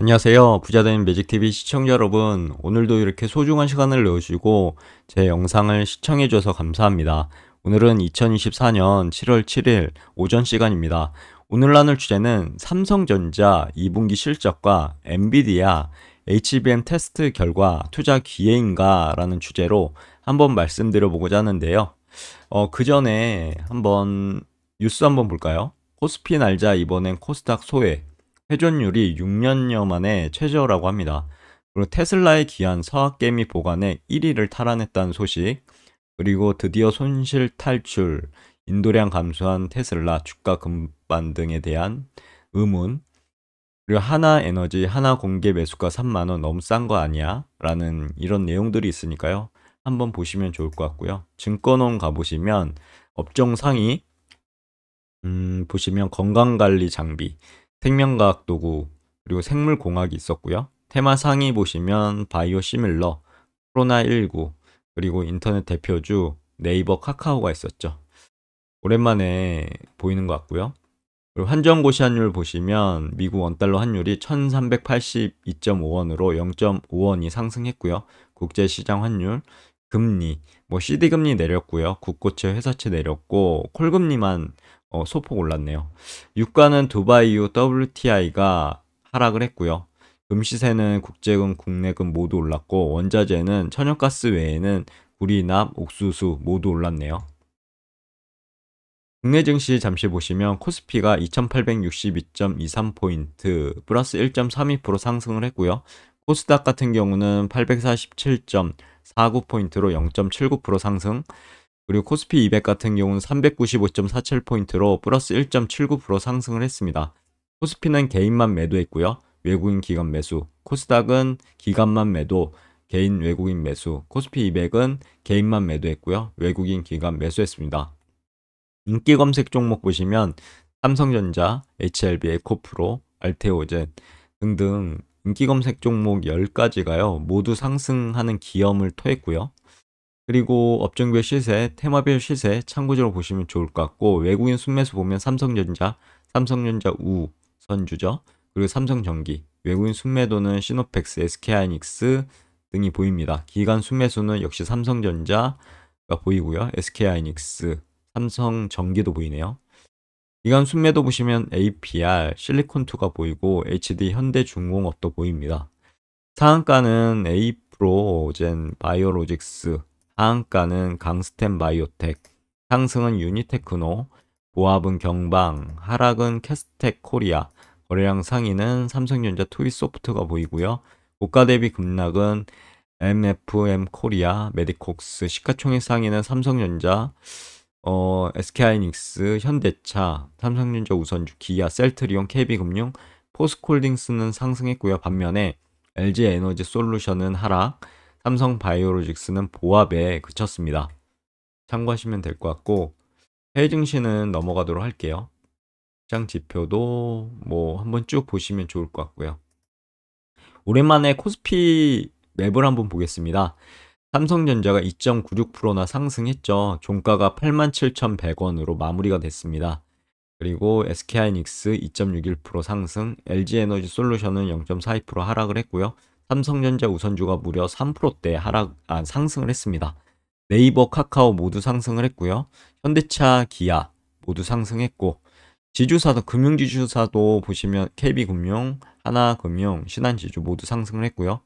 안녕하세요. 부자된 매직TV 시청자 여러분 오늘도 이렇게 소중한 시간을 내주시고 어제 영상을 시청해주셔서 감사합니다. 오늘은 2024년 7월 7일 오전 시간입니다. 오늘 나눌 주제는 삼성전자 2분기 실적과 엔비디아 HBM 테스트 결과 투자 기회인가 라는 주제로 한번 말씀드려보고자 하는데요. 어, 그 전에 한번 뉴스 한번 볼까요? 코스피 날자 이번엔 코스닥 소외 회전율이 6년여 만에 최저라고 합니다. 그리고 테슬라의 기한 서학개미 보관에 1위를 탈환했다는 소식, 그리고 드디어 손실 탈출, 인도량 감소한 테슬라 주가 금반 등에 대한 의문, 그리고 하나 에너지 하나 공개 매수가 3만원 너무 싼거 아니야? 라는 이런 내용들이 있으니까요. 한번 보시면 좋을 것 같고요. 증권원 가보시면 업종 상위, 음, 보시면 건강관리 장비, 생명과학 도구, 그리고 생물공학이 있었고요. 테마 상위 보시면 바이오 시밀러, 코로나19, 그리고 인터넷 대표주 네이버 카카오가 있었죠. 오랜만에 보이는 것 같고요. 그리고 한정고시 환율 보시면 미국 원달러 환율이 1382.5원으로 0.5원이 상승했고요. 국제시장 환율, 금리, 뭐 CD금리 내렸고요. 국고채, 회사채 내렸고 콜금리만 어, 소폭 올랐네요. 유가는 두바이 이후 WTI가 하락을 했고요. 금시세는 국제금, 국내금 모두 올랐고 원자재는 천연가스 외에는 구리나 옥수수 모두 올랐네요. 국내 증시 잠시 보시면 코스피가 2862.23포인트 플러스 1.32% 상승을 했고요. 코스닥 같은 경우는 847.49포인트로 0.79% 상승, 그리고 코스피 200 같은 경우는 395.47포인트로 플러스 1.79% 상승을 했습니다. 코스피는 개인만 매도했고요. 외국인 기관 매수, 코스닥은 기관만 매도, 개인 외국인 매수, 코스피 200은 개인만 매도했고요. 외국인 기관 매수했습니다. 인기 검색 종목 보시면 삼성전자, HLB, 에코프로, 알테오젠 등등 인기 검색 종목 10가지가요. 모두 상승하는 기염을 토했고요. 그리고 업종별 시세, 테마별 시세 참고적으로 보시면 좋을 것 같고 외국인 순매수 보면 삼성전자, 삼성전자 우선주죠. 그리고 삼성전기, 외국인 순매도는 시노펙스, SK하이닉스 등이 보입니다. 기간 순매수는 역시 삼성전자가 보이고요. SK하이닉스, 삼성전기도 보이네요. 기간 순매도 보시면 APR, 실리콘2가 보이고 HD 현대중공업도 보입니다. 상한가는 A프로젠, 바이오로직스, 하한가는 강스템 바이오텍, 상승은 유니테크노, 보합은 경방, 하락은 캐스텍 코리아, 거래량 상위는 삼성전자 토이소프트가 보이고요. 고가 대비 급락은 MFM 코리아, 메디콕스, 시가총액 상위는 삼성전자, 어, SK하이닉스, 현대차, 삼성전자 우선주, 기아, 셀트리온, KB금융, 포스콜딩스는 상승했고요. 반면에 LG에너지 솔루션은 하락, 삼성 바이오로직스는 보합에 그쳤습니다. 참고하시면 될 것 같고 해외 증시는 넘어가도록 할게요. 시장 지표도 뭐 한번 쭉 보시면 좋을 것 같고요. 오랜만에 코스피 맵을 한번 보겠습니다. 삼성전자가 2.96%나 상승했죠. 종가가 87,100원으로 마무리가 됐습니다. 그리고 SK하이닉스 2.61% 상승, LG에너지 솔루션은 0.42% 하락을 했고요. 삼성전자 우선주가 무려 3%대 하락, 아, 상승을 했습니다. 네이버, 카카오 모두 상승을 했고요. 현대차, 기아 모두 상승했고 지주사도 금융지주사도 보시면 KB금융, 하나금융, 신한지주 모두 상승을 했고요.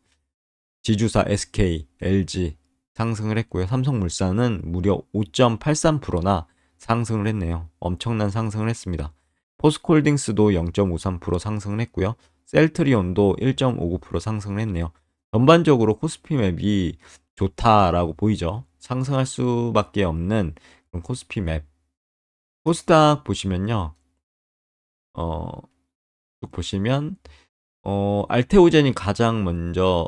지주사 SK, LG 상승을 했고요. 삼성물산은 무려 5.83%나 상승을 했네요. 엄청난 상승을 했습니다. 포스콜딩스도0.53% 상승을 했고요. 셀트리온도 1.59% 상승을 했네요. 전반적으로 코스피 맵이 좋다라고 보이죠. 상승할 수밖에 없는 코스피 맵. 코스닥 보시면요. 어, 보시면 어, 알테오젠이 가장 먼저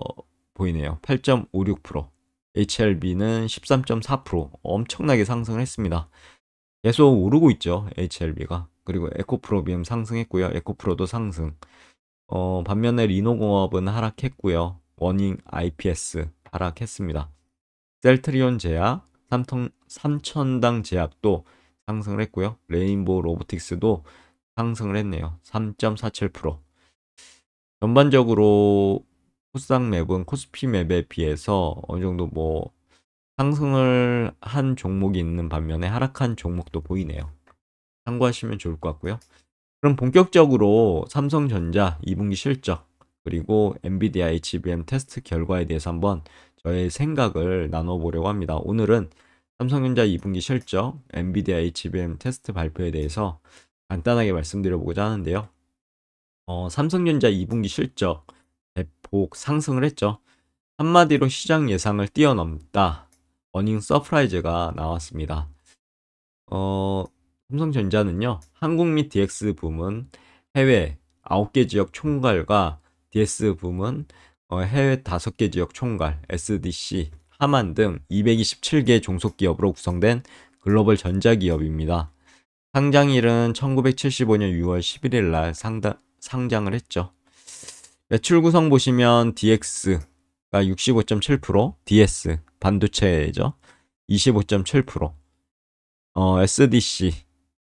보이네요. 8.56%. HLB는 13.4% 엄청나게 상승을 했습니다. 계속 오르고 있죠. HLB가. 그리고 에코프로비엠 상승했고요. 에코프로도 상승. 어, 반면에 리노공업은 하락했고요. 워닝 IPS 하락했습니다. 셀트리온 제약, 삼통, 삼천당 제약도 상승을 했고요. 레인보우 로보틱스도 상승을 했네요. 3.47% 전반적으로 코스닥 맵은 코스피 맵에 비해서 어느 정도 뭐 상승을 한 종목이 있는 반면에 하락한 종목도 보이네요. 참고하시면 좋을 것 같고요. 그럼 본격적으로 삼성전자 2분기 실적 그리고 엔비디아의 GBM 테스트 결과에 대해서 한번 저의 생각을 나눠보려고 합니다. 오늘은 삼성전자 2분기 실적, 엔비디아의 GBM 테스트 발표에 대해서 간단하게 말씀드려보고자 하는데요. 어, 삼성전자 2분기 실적 대폭 상승을 했죠. 한마디로 시장 예상을 뛰어넘다 어닝 서프라이즈가 나왔습니다. 어, 삼성전자는요, 한국 및 DX 부문, 해외 9개 지역 총괄과 DS 부문, 어, 해외 5개 지역 총괄, SDC, 하만 등 227개 종속기업으로 구성된 글로벌 전자기업입니다. 상장일은 1975년 6월 11일 날상장을 했죠. 매출 구성 보시면 DX가 65.7%, DS 반도체죠. 25.7%, 어, SDC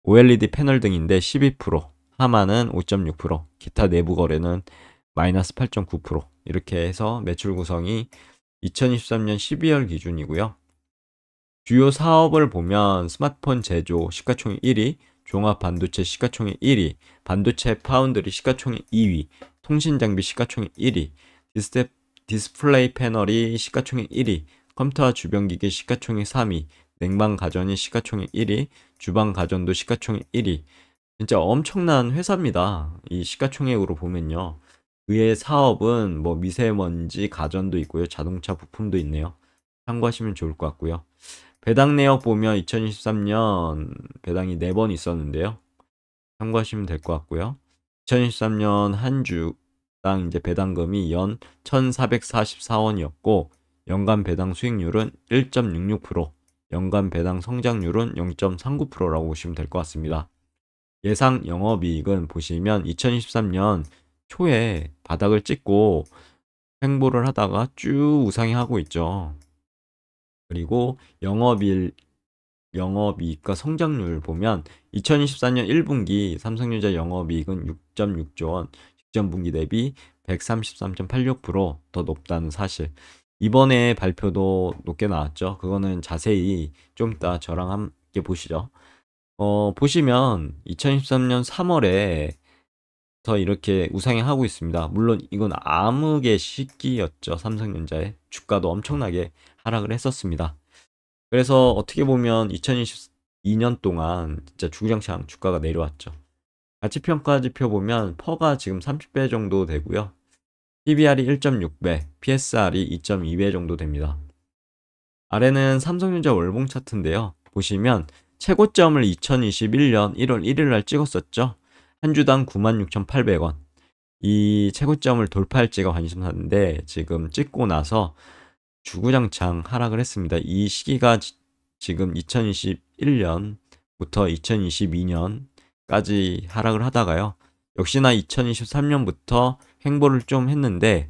OLED 패널 등인데 12%, 하마는 5.6%, 기타 내부 거래는 마이너스 8.9% 이렇게 해서 매출 구성이 2023년 12월 기준이고요. 주요 사업을 보면 스마트폰 제조 시가총액 1위, 종합 반도체 시가총액 1위, 반도체 파운드리 시가총액 2위, 통신 장비 시가총액 1위, 디스플레이 패널이 시가총액 1위, 컴퓨터와 주변기기 시가총액 3위, 냉방 가전이 시가총액 1위, 주방 가전도 시가총액 1위. 진짜 엄청난 회사입니다. 이 시가총액으로 보면요. 그의 사업은 뭐 미세먼지 가전도 있고요. 자동차 부품도 있네요. 참고하시면 좋을 것 같고요. 배당 내역 보면 2023년 배당이 4번 있었는데요. 참고하시면 될 것 같고요. 2023년 한 주당 이제 배당금이 연 1,444원이었고 연간 배당 수익률은 1.66% 연간 배당 성장률은 0.39%라고 보시면 될 것 같습니다. 예상 영업이익은 보시면 2023년 초에 바닥을 찍고 횡보를 하다가 쭉우상이하고 있죠. 그리고 영업일 영업이익과 성장률 보면 2024년 1분기 삼성전자 영업이익은 6.6조 원, 직전 분기 대비 133.86%더 높다는 사실. 이번에 발표도 높게 나왔죠. 그거는 자세히 좀 이따 저랑 함께 보시죠. 어, 보시면 2013년 3월에더 이렇게 우상향하고 있습니다. 물론 이건 암흑의 시기였죠. 삼성전자의 주가도 엄청나게 하락을 했었습니다. 그래서 어떻게 보면 2022년 동안 진짜 주구장창 주가가 내려왔죠. 가치평가 지표 보면 퍼가 지금 30배 정도 되고요. PBR이 1.6배, PSR이 2.2배 정도 됩니다. 아래는 삼성전자 월봉 차트인데요. 보시면 최고점을 2021년 1월 1일 날 찍었었죠. 한 주당 96,800원. 이 최고점을 돌파할지가 관심사인데 지금 찍고 나서 주구장창 하락을 했습니다. 이 시기가 지, 지금 2021년부터 2022년까지 하락을 하다가요. 역시나 2023년부터 행보를 좀 했는데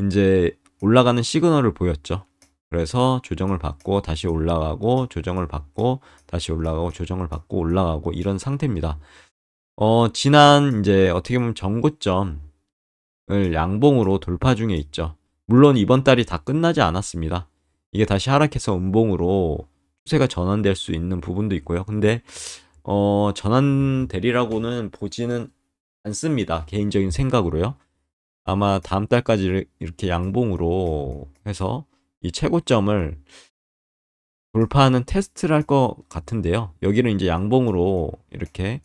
이제 올라가는 시그널을 보였죠. 그래서 조정을 받고 다시 올라가고 조정을 받고 다시 올라가고 조정을 받고 올라가고 이런 상태입니다. 어, 지난 이제 어떻게 보면 정고점을 양봉으로 돌파 중에 있죠. 물론 이번 달이 다 끝나지 않았습니다. 이게 다시 하락해서 음봉으로 추세가 전환될 수 있는 부분도 있고요. 근데 어, 전환되리라고는 보지는 않습니다. 개인적인 생각으로요. 아마 다음 달까지 이렇게 양봉으로 해서 이 최고점을 돌파하는 테스트를 할 것 같은데요. 여기는 이제 양봉으로 이렇게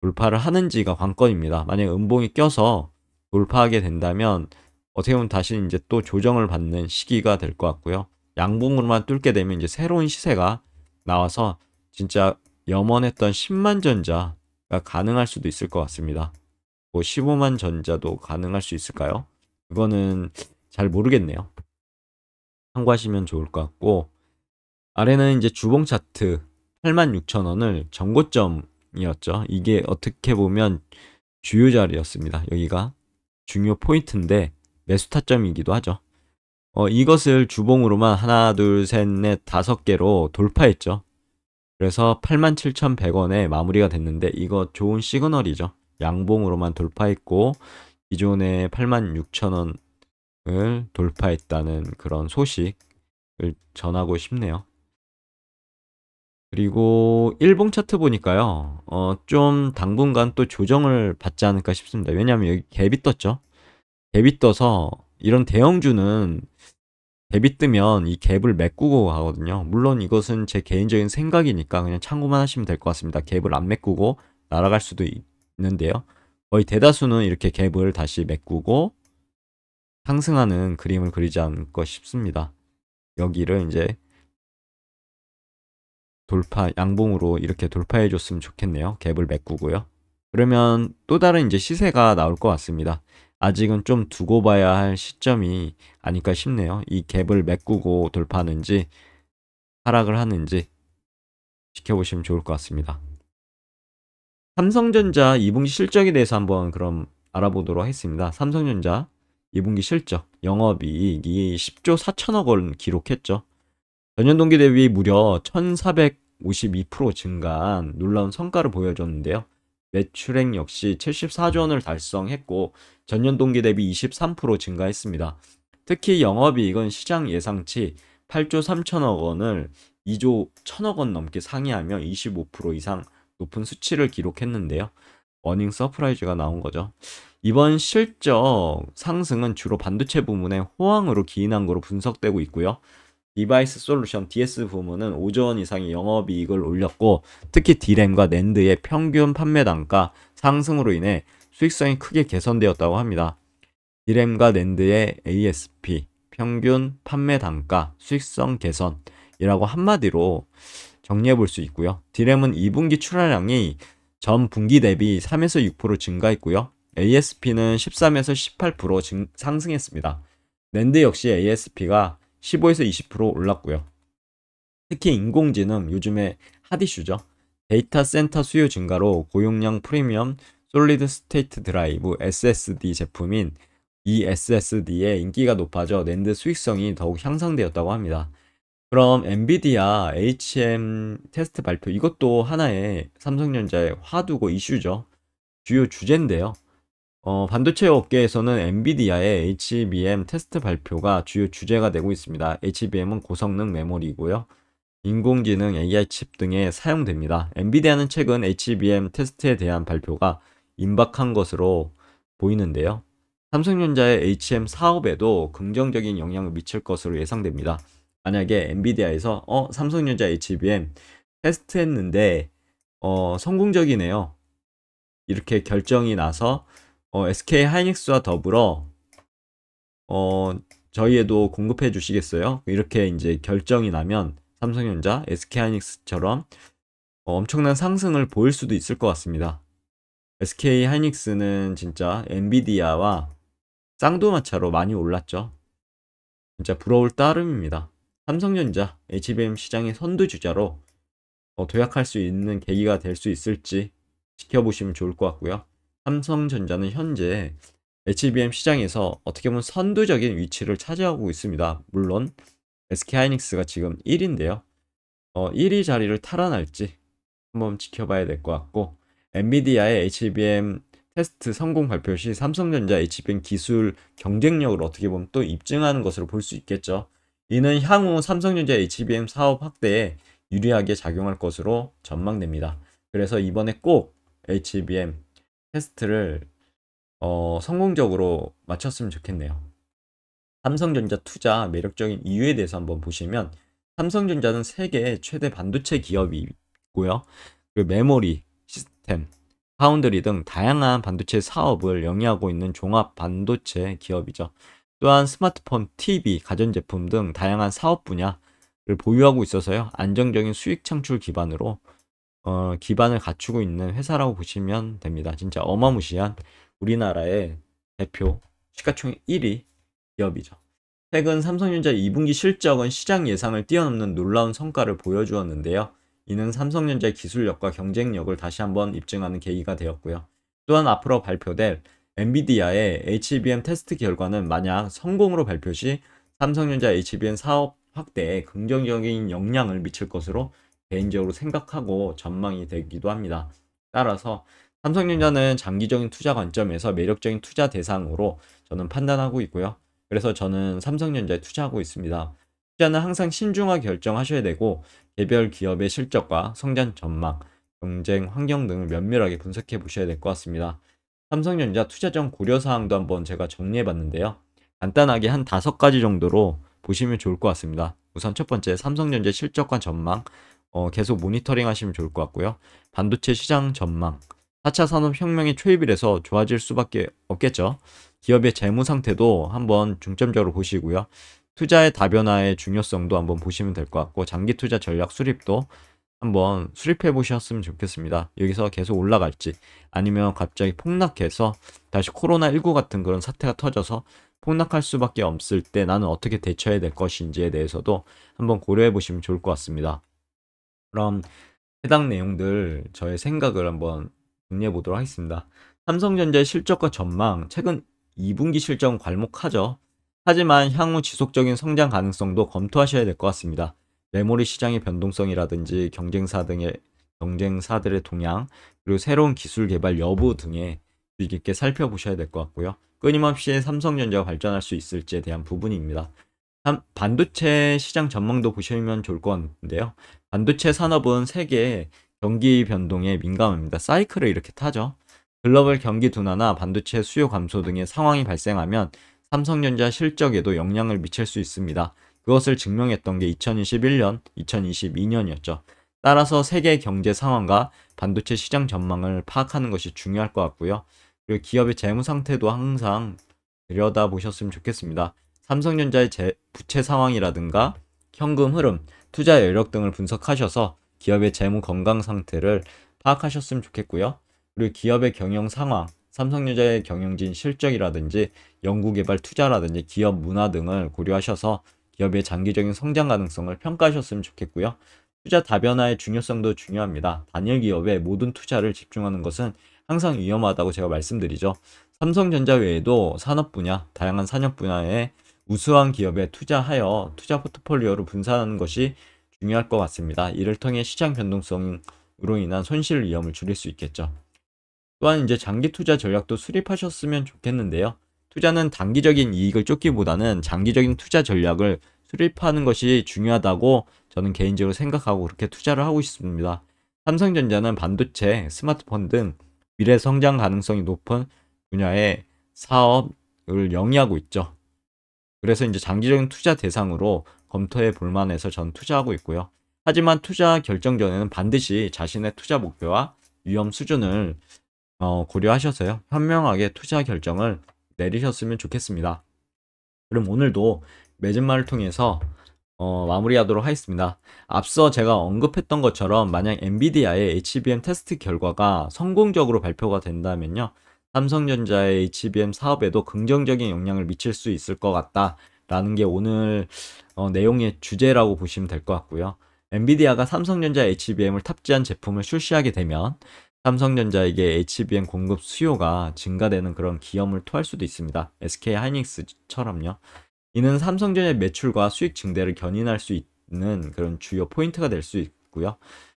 돌파를 하는지가 관건입니다. 만약 음봉이 껴서 돌파하게 된다면 어떻게 보면 다시 이제 또 조정을 받는 시기가 될 것 같고요. 양봉으로만 뚫게 되면 이제 새로운 시세가 나와서 진짜 염원했던 10만 전자가 가능할 수도 있을 것 같습니다. 뭐 15만 전자도 가능할 수 있을까요? 이거는 잘 모르겠네요. 참고하시면 좋을 것 같고 아래는 이제 주봉 차트 86,000원을 전고점이었죠. 이게 어떻게 보면 주요 자리였습니다. 여기가 중요 포인트인데 매수 타점이기도 하죠. 어, 이것을 주봉으로만 하나, 둘, 셋, 넷, 다섯 개로 돌파했죠. 그래서 87,100원에 마무리가 됐는데 이거 좋은 시그널이죠. 양봉으로만 돌파했고 기존에 86,000원을 돌파했다는 그런 소식을 전하고 싶네요. 그리고 일봉 차트 보니까요. 어, 좀 당분간 또 조정을 받지 않을까 싶습니다. 왜냐하면 여기 갭이 떴죠. 갭이 떠서 이런 대형주는 갭이 뜨면 이 갭을 메꾸고 가거든요. 물론 이것은 제 개인적인 생각이니까 그냥 참고만 하시면 될 것 같습니다. 갭을 안 메꾸고 날아갈 수도 있, 있는데요. 거의 대다수는 이렇게 갭을 다시 메꾸고 상승하는 그림을 그리지 않을까 싶습니다. 여기를 이제 돌파 양봉으로 이렇게 돌파해 줬으면 좋겠네요. 갭을 메꾸고요. 그러면 또 다른 이제 시세가 나올 것 같습니다. 아직은 좀 두고 봐야 할 시점이 아닐까 싶네요. 이 갭을 메꾸고 돌파하는지 하락을 하는지 지켜보시면 좋을 것 같습니다. 삼성전자 2분기 실적에 대해서 한번 그럼 알아보도록 하겠습니다. 삼성전자 2분기 실적, 영업이익이 10조 4천억 원 기록했죠. 전년 동기 대비 무려 1,452% 증가한 놀라운 성과를 보여줬는데요. 매출액 역시 74조 원을 달성했고 전년 동기 대비 23% 증가했습니다. 특히 영업이익은 시장 예상치 8조 3천억 원을 2조 1천억 원 넘게 상회하며 25% 이상 높은 수치를 기록했는데요. 어닝 서프라이즈가 나온 거죠. 이번 실적 상승은 주로 반도체 부문의 호황으로 기인한 것으로 분석되고 있고요. 디바이스 솔루션 DS 부문은 5조 원 이상의 영업이익을 올렸고 특히 디램과 낸드의 평균 판매 단가 상승으로 인해 수익성이 크게 개선되었다고 합니다. 디램과 낸드의 ASP, 평균 판매 단가, 수익성 개선이라고 한마디로 정리해 볼 수 있고요. 디램은 2분기 출하량이 전 분기 대비 3에서 6% 증가했고요. ASP는 13에서 18% 증, 상승했습니다. 랜드 역시 ASP가 15에서 20% 올랐고요. 특히 인공지능 요즘에 핫이슈죠. 데이터 센터 수요 증가로 고용량 프리미엄 솔리드 스테이트 드라이브 SSD 제품인 e SSD의 인기가 높아져 랜드 수익성이 더욱 향상되었다고 합니다. 그럼 엔비디아 HM 테스트 발표 이것도 하나의 삼성전자의 화두고 이슈죠. 주요 주제인데요. 어, 반도체 업계에서는 엔비디아의 HBM 테스트 발표가 주요 주제가 되고 있습니다. HBM은 고성능 메모리이고요. 인공지능 AI 칩 등에 사용됩니다. 엔비디아는 최근 HBM 테스트에 대한 발표가 임박한 것으로 보이는데요. 삼성전자의 HM 사업에도 긍정적인 영향을 미칠 것으로 예상됩니다. 만약에 엔비디아에서 어 삼성전자 HBM 테스트했는데 어 성공적이네요. 이렇게 결정이 나서 어, SK 하이닉스와 더불어 어 저희에도 공급해 주시겠어요? 이렇게 이제 결정이 나면 삼성전자, SK 하이닉스처럼 어, 엄청난 상승을 보일 수도 있을 것 같습니다. SK 하이닉스는 진짜 엔비디아와 쌍도마차로 많이 올랐죠. 진짜 부러울 따름입니다. 삼성전자 HBM 시장의 선두주자로 어, 도약할 수 있는 계기가 될 수 있을지 지켜보시면 좋을 것 같고요. 삼성전자는 현재 HBM 시장에서 어떻게 보면 선두적인 위치를 차지하고 있습니다. 물론 SK하이닉스가 지금 1위인데요. 어, 1위 자리를 탈환할지 한번 지켜봐야 될 것 같고 엔비디아의 HBM 테스트 성공 발표 시 삼성전자 HBM 기술 경쟁력을 어떻게 보면 또 입증하는 것으로 볼 수 있겠죠. 이는 향후 삼성전자 HBM 사업 확대에 유리하게 작용할 것으로 전망됩니다. 그래서 이번에 꼭 HBM 테스트를 어, 성공적으로 마쳤으면 좋겠네요. 삼성전자 투자 매력적인 이유에 대해서 한번 보시면 삼성전자는 세계 최대 반도체 기업이고요. 있 그 그리고 메모리, 시스템, 파운드리 등 다양한 반도체 사업을 영위하고 있는 종합 반도체 기업이죠. 또한 스마트폰, TV, 가전제품 등 다양한 사업 분야를 보유하고 있어서요. 안정적인 수익 창출 기반으로 어, 기반을 갖추고 있는 회사라고 보시면 됩니다. 진짜 어마무시한 우리나라의 대표 시가총액 1위 기업이죠. 최근 삼성전자 2분기 실적은 시장 예상을 뛰어넘는 놀라운 성과를 보여주었는데요. 이는 삼성전자의 기술력과 경쟁력을 다시 한번 입증하는 계기가 되었고요. 또한 앞으로 발표될 엔비디아의 HBM 테스트 결과는 만약 성공으로 발표 시 삼성전자 HBM 사업 확대에 긍정적인 영향을 미칠 것으로 개인적으로 생각하고 전망이 되기도 합니다. 따라서 삼성전자는 장기적인 투자 관점에서 매력적인 투자 대상으로 저는 판단하고 있고요. 그래서 저는 삼성전자에 투자하고 있습니다. 투자는 항상 신중하게 결정하셔야 되고 개별 기업의 실적과 성장 전망, 경쟁 환경 등을 면밀하게 분석해 보셔야 될 것 같습니다. 삼성전자 투자 전 고려사항도 한번 제가 정리해봤는데요. 간단하게 한 다섯 가지 정도로 보시면 좋을 것 같습니다. 우선 첫 번째 삼성전자 실적과 전망 어, 계속 모니터링 하시면 좋을 것 같고요. 반도체 시장 전망 4차 산업혁명의초입일에서 좋아질 수밖에 없겠죠. 기업의 재무 상태도 한번 중점적으로 보시고요. 투자의 다변화의 중요성도 한번 보시면 될 것 같고 장기 투자 전략 수립도 한번 수립해 보셨으면 좋겠습니다. 여기서 계속 올라갈지 아니면 갑자기 폭락해서 다시 코로나19 같은 그런 사태가 터져서 폭락할 수밖에 없을 때 나는 어떻게 대처해야 될 것인지에 대해서도 한번 고려해 보시면 좋을 것 같습니다. 그럼 해당 내용들 저의 생각을 한번 정리해 보도록 하겠습니다. 삼성전자의 실적과 전망, 최근 2분기 실적은 괄목하죠. 하지만 향후 지속적인 성장 가능성도 검토하셔야 될 것 같습니다. 메모리 시장의 변동성이라든지 경쟁사 등의 경쟁사들의 동향 그리고 새로운 기술 개발 여부 등에 주의 깊게 살펴보셔야 될 것 같고요. 끊임없이 삼성전자가 발전할 수 있을지에 대한 부분입니다. 반도체 시장 전망도 보시면 좋을 것 같은데요. 반도체 산업은 세계 경기 변동에 민감합니다. 사이클을 이렇게 타죠. 글로벌 경기 둔화나 반도체 수요 감소 등의 상황이 발생하면 삼성전자 실적에도 영향을 미칠 수 있습니다. 그것을 증명했던 게 2021년, 2022년이었죠. 따라서 세계 경제 상황과 반도체 시장 전망을 파악하는 것이 중요할 것 같고요. 그리고 기업의 재무 상태도 항상 들여다보셨으면 좋겠습니다. 삼성전자의 재, 부채 상황이라든가 현금 흐름, 투자 여력 등을 분석하셔서 기업의 재무 건강 상태를 파악하셨으면 좋겠고요. 그리고 기업의 경영 상황, 삼성전자의 경영진 실적이라든지 연구개발 투자라든지 기업 문화 등을 고려하셔서 기업의 장기적인 성장 가능성을 평가하셨으면 좋겠고요. 투자 다변화의 중요성도 중요합니다. 단일 기업의 모든 투자를 집중하는 것은 항상 위험하다고 제가 말씀드리죠. 삼성전자 외에도 산업 분야, 다양한 산업 분야에 우수한 기업에 투자하여 투자 포트폴리오를 분산하는 것이 중요할 것 같습니다. 이를 통해 시장 변동성으로 인한 손실 위험을 줄일 수 있겠죠. 또한 이제 장기 투자 전략도 수립하셨으면 좋겠는데요. 투자는 단기적인 이익을 쫓기보다는 장기적인 투자 전략을 수립하는 것이 중요하다고 저는 개인적으로 생각하고 그렇게 투자를 하고 있습니다. 삼성전자는 반도체, 스마트폰 등 미래 성장 가능성이 높은 분야의 사업을 영위하고 있죠. 그래서 이제 장기적인 투자 대상으로 검토해 볼 만해서 전 투자하고 있고요. 하지만 투자 결정 전에는 반드시 자신의 투자 목표와 위험 수준을 어, 고려하셔서요. 현명하게 투자 결정을 내리셨으면 좋겠습니다. 그럼 오늘도 매진말을 통해서 어, 마무리하도록 하겠습니다. 앞서 제가 언급했던 것처럼 만약 엔비디아의 HBM 테스트 결과가 성공적으로 발표가 된다면요. 삼성전자의 HBM 사업에도 긍정적인 영향을 미칠 수 있을 것 같다라는 게 오늘 어, 내용의 주제라고 보시면 될 것 같고요. 엔비디아가 삼성전자 HBM을 탑재한 제품을 출시하게 되면 삼성전자에게 HBM 공급 수요가 증가되는 그런 기염을 토할 수도 있습니다. SK 하이닉스처럼요. 이는 삼성전자의 매출과 수익 증대를 견인할 수 있는 그런 주요 포인트가 될 수 있고요.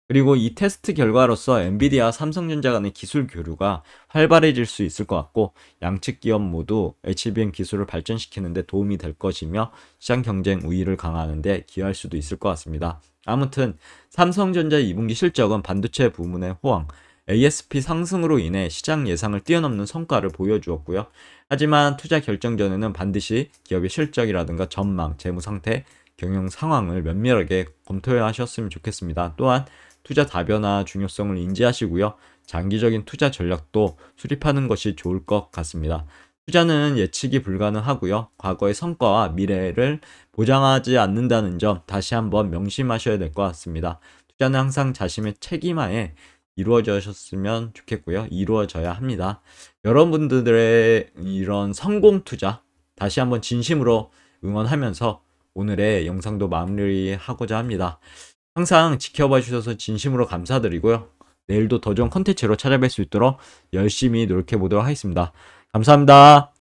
그리고 이 테스트 결과로서 엔비디아 삼성전자 간의 기술 교류가 활발해질 수 있을 것 같고 양측 기업 모두 HBM 기술을 발전시키는 데 도움이 될 것이며 시장 경쟁 우위를 강화하는 데 기여할 수도 있을 것 같습니다. 아무튼 삼성전자 2분기 실적은 반도체 부문의 호황, ASP 상승으로 인해 시장 예상을 뛰어넘는 성과를 보여주었고요. 하지만 투자 결정 전에는 반드시 기업의 실적이라든가 전망, 재무 상태, 경영 상황을 면밀하게 검토해 하셨으면 좋겠습니다. 또한 투자 다변화 중요성을 인지하시고요. 장기적인 투자 전략도 수립하는 것이 좋을 것 같습니다. 투자는 예측이 불가능하고요. 과거의 성과와 미래를 보장하지 않는다는 점 다시 한번 명심하셔야 될 것 같습니다. 투자는 항상 자신의 책임하에 이루어졌으면 좋겠고요. 이루어져야 합니다. 여러분들의 이런 성공 투자 다시 한번 진심으로 응원하면서 오늘의 영상도 마무리하고자 합니다. 항상 지켜봐 주셔서 진심으로 감사드리고요. 내일도 더 좋은 컨텐츠로 찾아뵐 수 있도록 열심히 노력해 보도록 하겠습니다. 감사합니다.